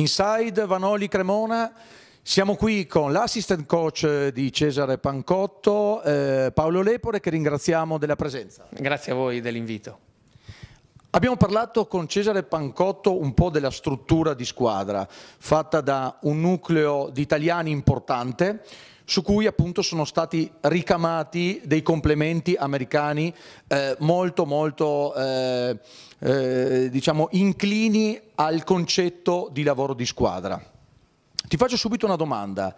Inside Vanoli Cremona. Siamo qui con l'assistant coach di Cesare Pancotto, eh, Paolo Lepore, che ringraziamo della presenza. Grazie a voi dell'invito. Abbiamo parlato con Cesare Pancotto un po' della struttura di squadra, fatta da un nucleo di italiani importante, su cui appunto sono stati ricamati dei complementi americani eh, molto molto eh, eh, diciamo inclini al concetto di lavoro di squadra. Ti faccio subito una domanda.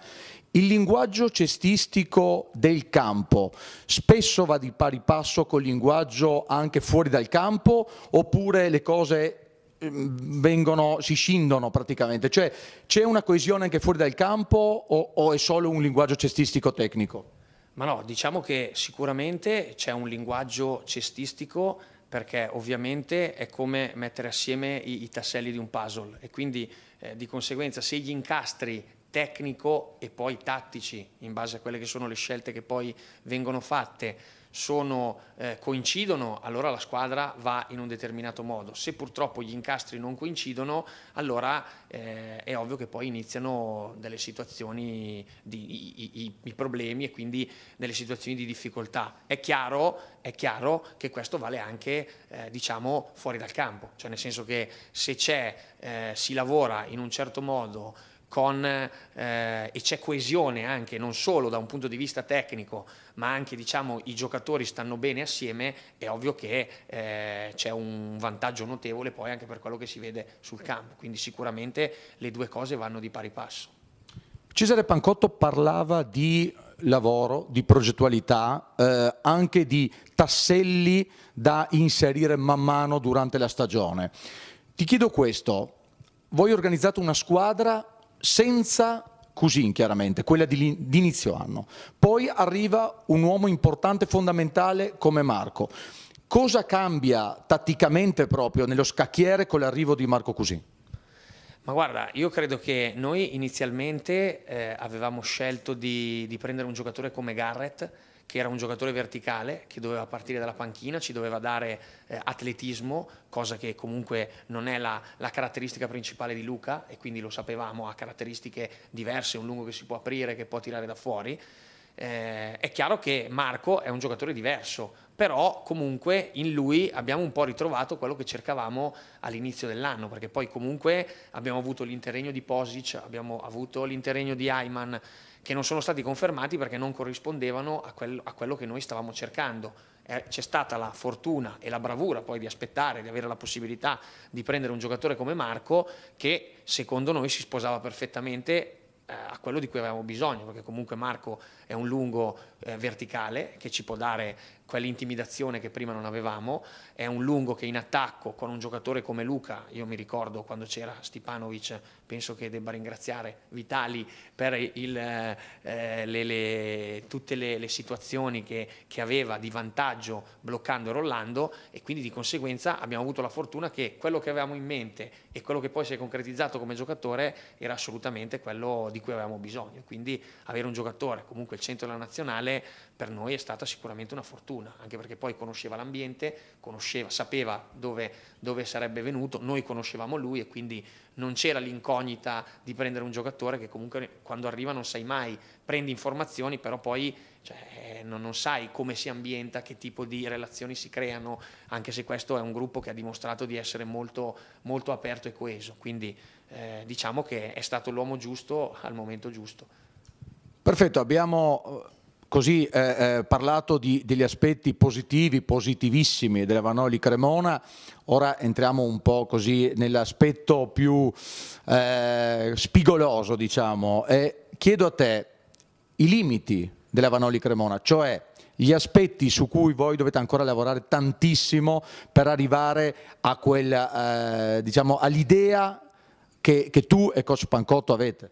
Il linguaggio cestistico del campo spesso va di pari passo col linguaggio anche fuori dal campo oppure le cose Ehm, vengono, si scindono praticamente? Cioè c'è una coesione anche fuori dal campo o, o è solo un linguaggio cestistico tecnico? Ma no, diciamo che sicuramente c'è un linguaggio cestistico perché ovviamente è come mettere assieme i, i tasselli di un puzzle e quindi eh, di conseguenza se gli incastri tecnico e poi tattici in base a quelle che sono le scelte che poi vengono fatte sono, eh, coincidono, allora la squadra va in un determinato modo. Se purtroppo gli incastri non coincidono, allora eh, è ovvio che poi iniziano delle situazioni, di, i, i, i, problemi e quindi delle situazioni di difficoltà. È chiaro, è chiaro che questo vale anche eh, diciamo, fuori dal campo, cioè nel senso che se c'è, eh, si lavora in un certo modo, con, eh, e c'è coesione anche non solo da un punto di vista tecnico, ma anche diciamo, i giocatori stanno bene assieme, è ovvio che eh, c'è un vantaggio notevole poi anche per quello che si vede sul campo, quindi sicuramente le due cose vanno di pari passo. Cesare Pancotto parlava di lavoro, di progettualità, eh, anche di tasselli da inserire man mano durante la stagione. Ti chiedo questo, voi organizzate una squadra senza Cusin chiaramente, quella di, di inizio anno. Poi arriva un uomo importante, fondamentale come Marco. Cosa cambia tatticamente proprio nello scacchiere con l'arrivo di Marco Cusin? Ma guarda, io credo che noi inizialmente eh, avevamo scelto di, di prendere un giocatore come Garrett che era un giocatore verticale, che doveva partire dalla panchina, ci doveva dare eh, atletismo, cosa che comunque non è la, la, caratteristica principale di Luca e quindi lo sapevamo, ha caratteristiche diverse, un lungo che si può aprire, che può tirare da fuori. Eh, è chiaro che Marco è un giocatore diverso, però comunque in lui abbiamo un po' ritrovato quello che cercavamo all'inizio dell'anno, perché poi comunque abbiamo avuto l'interregno di Posic, abbiamo avuto l'interregno di Ayman, che non sono stati confermati perché non corrispondevano a, quel, a quello che noi stavamo cercando. Eh, c'è stata la fortuna e la bravura poi di aspettare, di avere la possibilità di prendere un giocatore come Marco che secondo noi si sposava perfettamente eh, a quello di cui avevamo bisogno, perché comunque Marco è un lungo eh, verticale che ci può dare quell'intimidazione che prima non avevamo, è un lungo che in attacco con un giocatore come Luca, io mi ricordo quando c'era Stipanovic, penso che debba ringraziare Vitali per il, eh, le, le, tutte le, le situazioni che, che aveva di vantaggio bloccando e rollando e quindi di conseguenza abbiamo avuto la fortuna che quello che avevamo in mente e quello che poi si è concretizzato come giocatore era assolutamente quello di cui avevamo bisogno. Quindi avere un giocatore, comunque il centro della nazionale, per noi è stata sicuramente una fortuna, anche perché poi conosceva l'ambiente, conosceva, sapeva dove, dove sarebbe venuto, noi conoscevamo lui e quindi non c'era l'incognita di prendere un giocatore che comunque quando arriva non sai mai, prendi informazioni, però poi cioè, non, non, sai come si ambienta, che tipo di relazioni si creano, anche se questo è un gruppo che ha dimostrato di essere molto, molto aperto e coeso. Quindi eh, diciamo che è stato l'uomo giusto al momento giusto. Perfetto, abbiamo eh, così eh, eh, parlato di, degli aspetti positivi, positivissimi della Vanoli Cremona, ora entriamo un po' così nell'aspetto più eh, spigoloso diciamo e chiedo a te i limiti della Vanoli Cremona, cioè gli aspetti su cui voi dovete ancora lavorare tantissimo per arrivare diciamo, all'idea che, che tu e Coach Pancotto avete?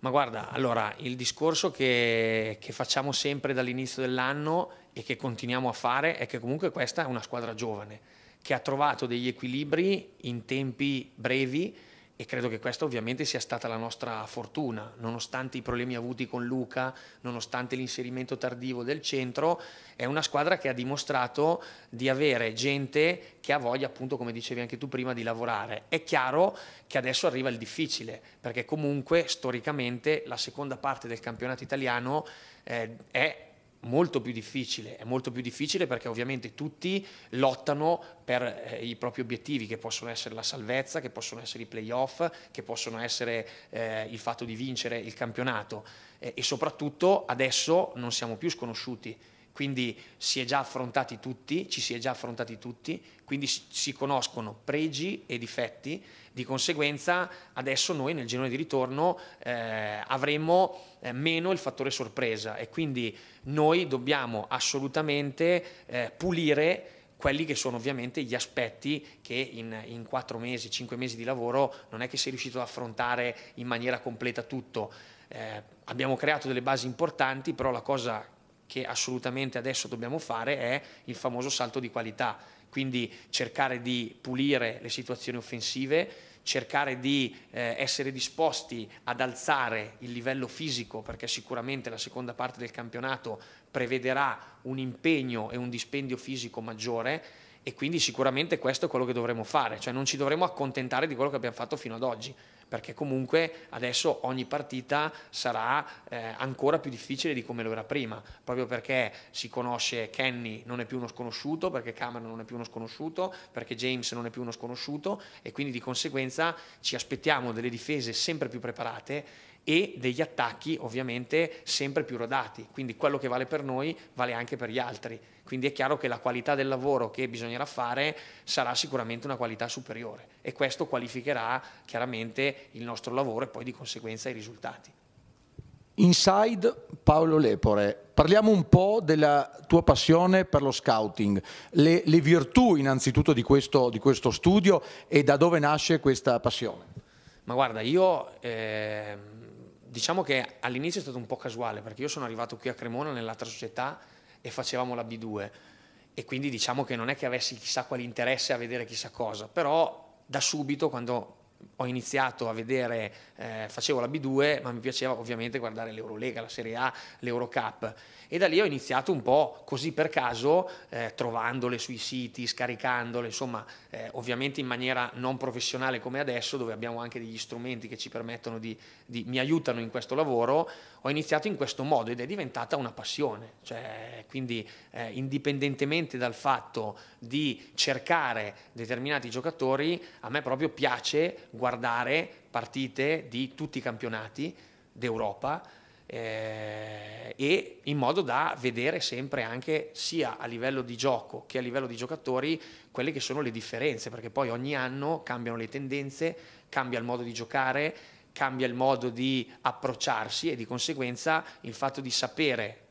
Ma guarda, allora il discorso che, che facciamo sempre dall'inizio dell'anno e che continuiamo a fare è che comunque questa è una squadra giovane che ha trovato degli equilibri in tempi brevi e credo che questa ovviamente sia stata la nostra fortuna, nonostante i problemi avuti con Luca, nonostante l'inserimento tardivo del centro, è una squadra che ha dimostrato di avere gente che ha voglia, appunto, come dicevi anche tu prima, di lavorare. È chiaro che adesso arriva il difficile, perché comunque storicamente la seconda parte del campionato italiano eh, è molto più difficile, è molto più difficile perché ovviamente tutti lottano per eh, i propri obiettivi che possono essere la salvezza, che possono essere i playoff, che possono essere eh, il fatto di vincere il campionato eh, e soprattutto adesso non siamo più sconosciuti quindi si è già affrontati tutti, ci si è già affrontati tutti, quindi si conoscono pregi e difetti, di conseguenza adesso noi nel girone di ritorno eh, avremo eh, meno il fattore sorpresa e quindi noi dobbiamo assolutamente eh, pulire quelli che sono ovviamente gli aspetti che in, in 4 mesi, 5 mesi di lavoro non è che sei riuscito ad affrontare in maniera completa tutto. Eh, abbiamo creato delle basi importanti, però la cosa che assolutamente adesso dobbiamo fare è il famoso salto di qualità, quindi cercare di pulire le situazioni offensive, cercare di eh, essere disposti ad alzare il livello fisico perché sicuramente la seconda parte del campionato prevederà un impegno e un dispendio fisico maggiore e quindi sicuramente questo è quello che dovremo fare, cioè non ci dovremo accontentare di quello che abbiamo fatto fino ad oggi, perché comunque adesso ogni partita sarà eh, ancora più difficile di come lo era prima, proprio perché si conosce Kenny non è più uno sconosciuto, perché Cameron non è più uno sconosciuto, perché James non è più uno sconosciuto e quindi di conseguenza ci aspettiamo delle difese sempre più preparate e degli attacchi ovviamente sempre più rodati, quindi quello che vale per noi vale anche per gli altri, quindi è chiaro che la qualità del lavoro che bisognerà fare sarà sicuramente una qualità superiore e questo qualificherà chiaramente il nostro lavoro e poi di conseguenza i risultati. Inside Paolo Lepore, parliamo un po' della tua passione per lo scouting, le, le virtù innanzitutto di questo, di questo, studio e da dove nasce questa passione. Ma guarda, io eh diciamo che all'inizio è stato un po' casuale perché io sono arrivato qui a Cremona nell'altra società e facevamo la B2 e quindi diciamo che non è che avessi chissà quale interesse a vedere chissà cosa, però da subito quando ho iniziato a vedere eh, facevo la B2, ma mi piaceva ovviamente guardare l'Eurolega, la Serie A, l'Eurocup. E da lì ho iniziato un po' così per caso, eh, trovandole sui siti, scaricandole, insomma, eh, ovviamente in maniera non professionale come adesso, dove abbiamo anche degli strumenti che ci permettono di, di mi aiutano in questo lavoro, ho iniziato in questo modo ed è diventata una passione. Cioè, quindi, eh, indipendentemente dal fatto di cercare determinati giocatori, a me proprio piace guardare partite di tutti i campionati d'Europa eh, e in modo da vedere sempre anche sia a livello di gioco che a livello di giocatori quelle che sono le differenze, perché poi ogni anno cambiano le tendenze, cambia il modo di giocare, cambia il modo di approcciarsi e di conseguenza il fatto di sapere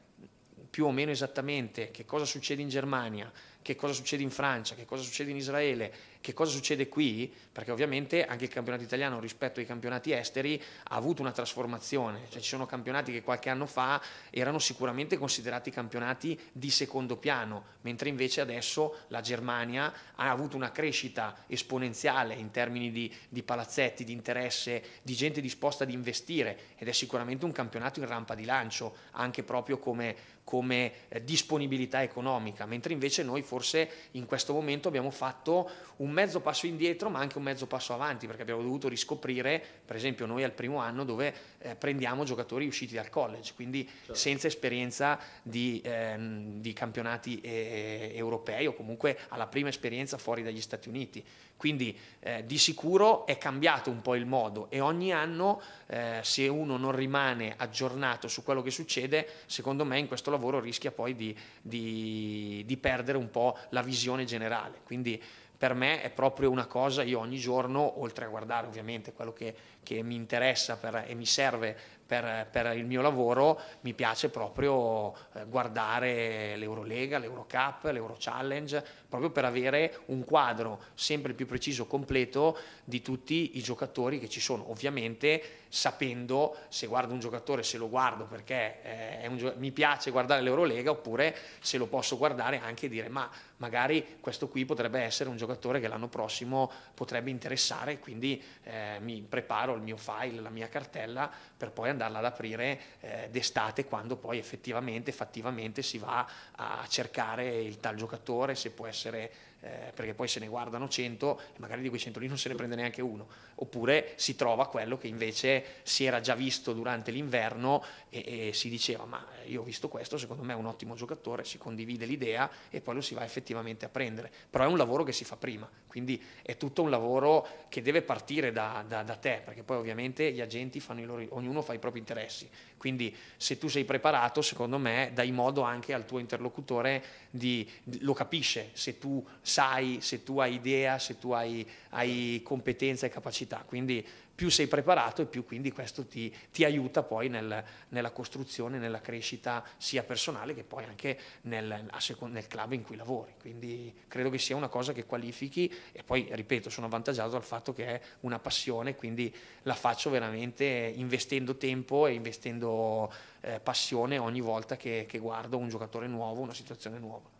più o meno esattamente che cosa succede in Germania, che cosa succede in Francia, che cosa succede in Israele, che cosa succede qui, perché ovviamente anche il campionato italiano rispetto ai campionati esteri ha avuto una trasformazione, cioè ci sono campionati che qualche anno fa erano sicuramente considerati campionati di secondo piano, mentre invece adesso la Germania ha avuto una crescita esponenziale in termini di, di palazzetti, di interesse, di gente disposta ad investire ed è sicuramente un campionato in rampa di lancio, anche proprio come come eh, disponibilità economica, mentre invece noi forse in questo momento abbiamo fatto un mezzo passo indietro ma anche un mezzo passo avanti perché abbiamo dovuto riscoprire, per esempio noi al primo anno dove eh, prendiamo giocatori usciti dal college, quindi certo. senza esperienza di, eh, di campionati europei o comunque alla prima esperienza fuori dagli Stati Uniti. Quindi eh, di sicuro è cambiato un po' il modo e ogni anno eh, se uno non rimane aggiornato su quello che succede, secondo me in questo lavoro lavoro rischia poi di, di, di perdere un po' la visione generale. Quindi per me è proprio una cosa, io ogni giorno, oltre a guardare ovviamente quello che, che mi interessa per, e mi serve per, per il mio lavoro mi piace proprio eh, guardare l'Eurolega, l'Eurocup, l'Eurochallenge, proprio per avere un quadro sempre più preciso, completo di tutti i giocatori che ci sono. Ovviamente sapendo se guardo un giocatore, se lo guardo perché eh, un, mi piace guardare l'Eurolega oppure se lo posso guardare anche e dire ma magari questo qui potrebbe essere un giocatore che l'anno prossimo potrebbe interessare, quindi eh, mi preparo il mio file, la mia cartella per poi andare andarla ad aprire eh, d'estate quando poi effettivamente, fattivamente si va a cercare il tal giocatore, se può essere eh, perché poi se ne guardano 100 e magari di quei 100 lì non se ne prende neanche uno, oppure si trova quello che invece si era già visto durante l'inverno e, e si diceva ma eh, io ho visto questo, secondo me è un ottimo giocatore, si condivide l'idea e poi lo si va effettivamente a prendere, però è un lavoro che si fa prima, quindi è tutto un lavoro che deve partire da, da, da te, perché poi ovviamente gli agenti fanno i loro, ognuno fa i propri interessi, quindi se tu sei preparato secondo me dai modo anche al tuo interlocutore di, lo capisce se tu sai se tu hai idea, se tu hai, hai competenza e capacità. Quindi più sei preparato e più quindi questo ti, ti aiuta poi nel, nella costruzione, nella crescita sia personale che poi anche nel, nel, club in cui lavori. Quindi credo che sia una cosa che qualifichi e poi, ripeto, sono avvantaggiato dal fatto che è una passione, quindi la faccio veramente investendo tempo e investendo eh, passione ogni volta che, che guardo un giocatore nuovo, una situazione nuova.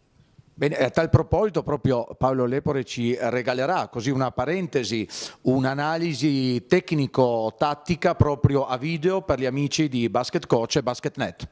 Bene, a tal proposito proprio Paolo Lepore ci regalerà così una parentesi, un'analisi tecnico-tattica proprio a video per gli amici di Basket Coach e Basket Net.